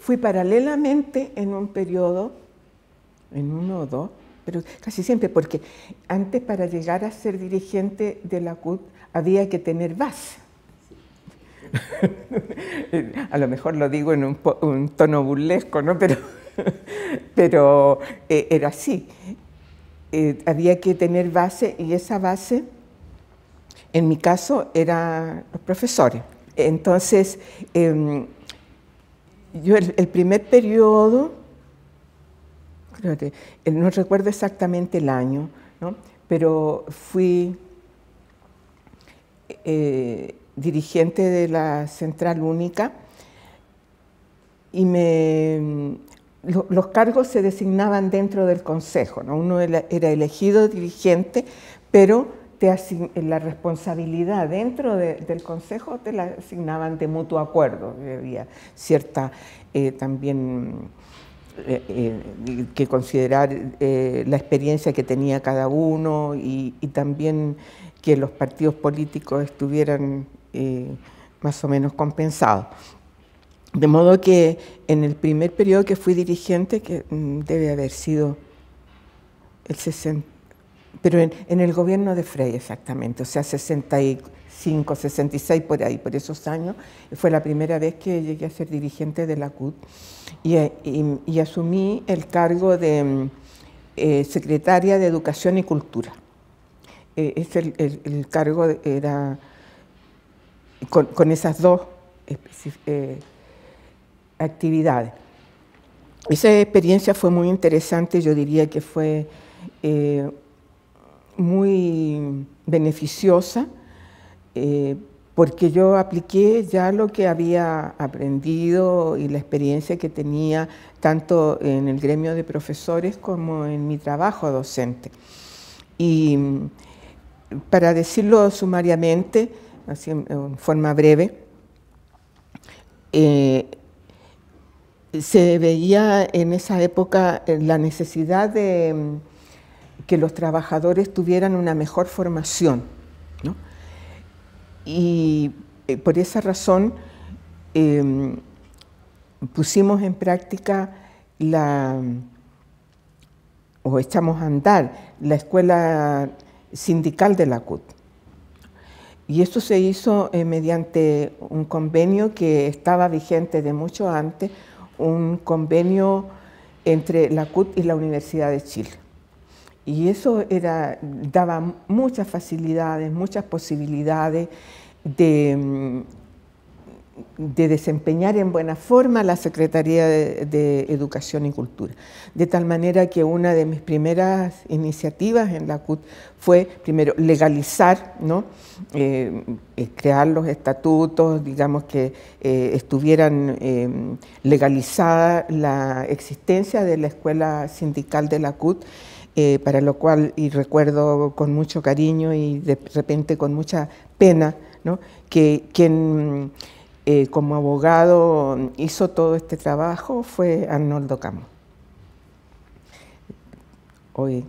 fui paralelamente en un periodo, en uno o dos, pero casi siempre, porque antes para llegar a ser dirigente de la CUT había que tener base. a lo mejor lo digo en un, tono burlesco, ¿no? Pero, pero eh, era así. Eh, había que tener base y esa base, en mi caso, eran los profesores. Entonces, em, yo el, primer periodo, no recuerdo exactamente el año, pero fui eh, dirigente de la Central Única y me, los cargos se designaban dentro del Consejo. Uno era elegido dirigente, pero eh, la responsabilidad dentro del consejo te la asignaban de mutuo acuerdo, había cierta eh, también eh, que considerar la experiencia que tenía cada uno y, y también que los partidos políticos estuvieran más o menos compensados. De modo que en el primer periodo que fui dirigente, que mm, debe haber sido el 60, pero en, el gobierno de Frey exactamente, o sea, 65, 66 por ahí, por esos años, fue la primera vez que llegué a ser dirigente de la CUT y, eh, asumí el cargo de mm, eh, secretaria de Educación y Cultura. Eh, es el, cargo era con, esas dos actividades. Esa experiencia fue muy interesante, yo diría que fue muy beneficiosa eh, porque yo apliqué ya lo que había aprendido y la experiencia que tenía tanto en el gremio de profesores como en mi trabajo docente. Y para decirlo sumariamente, así en forma breve, eh, se veía en esa época la necesidad de que los trabajadores tuvieran una mejor formación. Y eh, por esa razón em, pusimos en práctica la, o echamos a andar la escuela sindical de la CUT. Y esto se hizo eh, mediante un convenio que estaba vigente de mucho antes, un convenio entre la CUT y la Universidad de Chile. Y eso era, daba muchas facilidades, muchas posibilidades de, mm, desempeñar en buena forma la Secretaría de, Educación y Cultura. De tal manera que una de mis primeras iniciativas en la CUT fue, primero, legalizar, eh, eh, crear los estatutos, digamos que eh, estuvieran em, legalizada la existencia de la Escuela Sindical de la CUT eh, para lo cual, y recuerdo con mucho cariño y de repente con mucha pena, que quien eh, como abogado hizo todo este trabajo fue Arnoldo Camo, hoy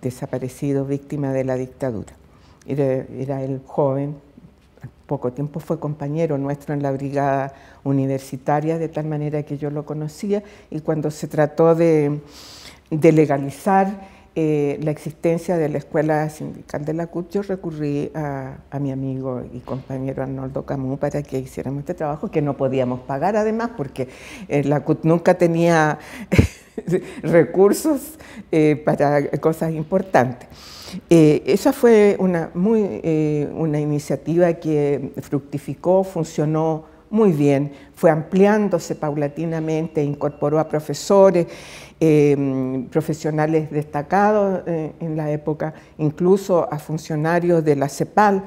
desaparecido, víctima de la dictadura. Era, el joven, poco tiempo fue compañero nuestro en la brigada universitaria, de tal manera que yo lo conocía, y cuando se trató de de legalizar eh, la existencia de la Escuela Sindical de la CUT, yo recurrí a, mi amigo y compañero Arnoldo Camus para que hiciéramos este trabajo que no podíamos pagar además, porque eh, la CUT nunca tenía recursos eh, para cosas importantes. esa fue una, muy, una iniciativa que fructificó, funcionó muy bien, fue ampliándose paulatinamente, incorporó a profesores, em, profesionales destacados eh, en la época, incluso a funcionarios de la CEPAL,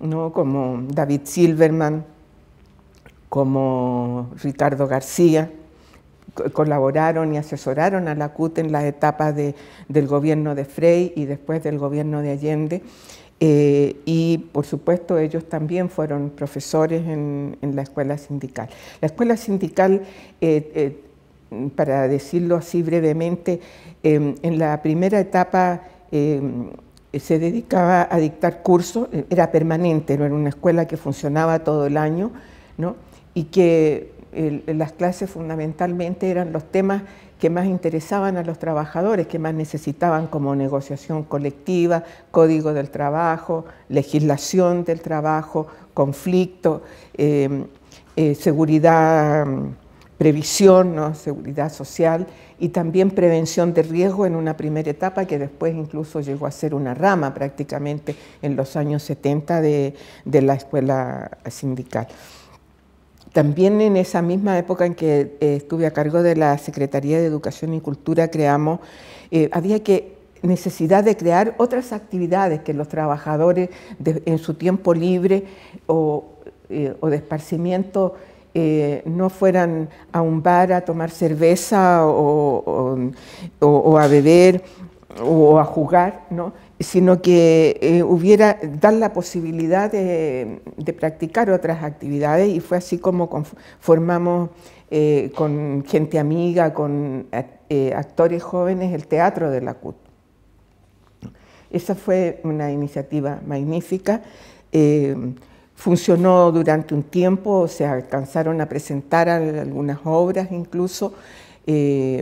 ¿no? como David Silverman, como Ricardo García, colaboraron y asesoraron a la CUT en las etapas del gobierno de Frey y después del gobierno de Allende. Eh, y por supuesto ellos también fueron profesores en, la escuela sindical. La escuela sindical, eh, eh, para decirlo así brevemente, en la primera etapa se dedicaba a dictar cursos, era permanente, no era una escuela que funcionaba todo el año, ¿no? y que las clases fundamentalmente eran los temas que más interesaban a los trabajadores, que más necesitaban como negociación colectiva, código del trabajo, legislación del trabajo, conflicto, em, eh, seguridad, mm, previsión, seguridad social y también prevención de riesgo en una primera etapa que después incluso llegó a ser una rama prácticamente en los años 70 de la escuela sindical. También en esa misma época en que eh, estuve a cargo de la Secretaría de Educación y Cultura, creamos, eh, había que necesidad de crear otras actividades que los trabajadores en su tiempo libre o, eh, de esparcimiento no fueran a un bar a tomar cerveza o a beber o a jugar, ¿no? sino que eh, hubiera, dar la posibilidad de, practicar otras actividades y fue así como formamos eh, con gente amiga, con eh, actores jóvenes, el teatro de la CUT. Esa fue una iniciativa magnífica. funcionó durante un tiempo, se alcanzaron a presentar algunas obras incluso.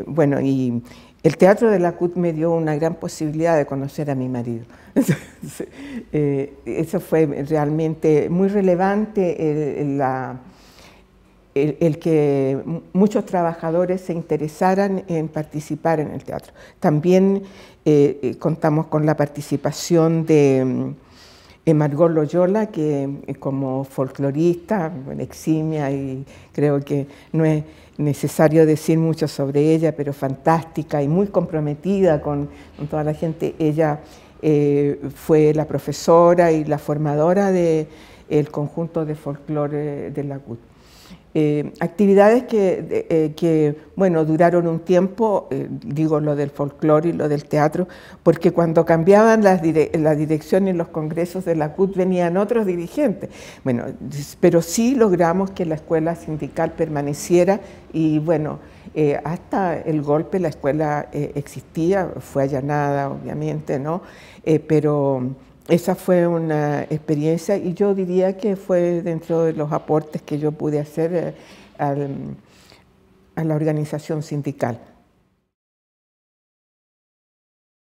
bueno, y el teatro de la CUT me dio una gran posibilidad de conocer a mi marido. Eh, eso fue realmente muy relevante, el, que muchos trabajadores se interesaran en participar en el teatro. También eh, eh, contamos con la participación de mm, Margot Loyola, que eh, como folclorista, eximia y creo que no es necesario decir mucho sobre ella, pero fantástica y muy comprometida con, toda la gente. Ella eh, fue la profesora y la formadora del conjunto de folclore de la CUT. Eh, actividades eh, que, bueno, duraron un tiempo, eh, digo lo del folclore y lo del teatro, porque cuando cambiaban las la dirección en los congresos de la CUT venían otros dirigentes. Bueno, pero sí logramos que la escuela sindical permaneciera y, bueno, hasta el golpe la escuela existía, fue allanada, obviamente, ¿no? pero esa fue una experiencia y yo diría que fue dentro de los aportes que yo pude hacer eh, a la organización sindical.